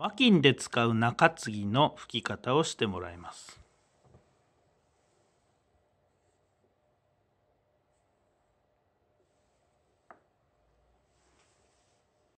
和金で使う中継ぎの吹き方をしてもらいます。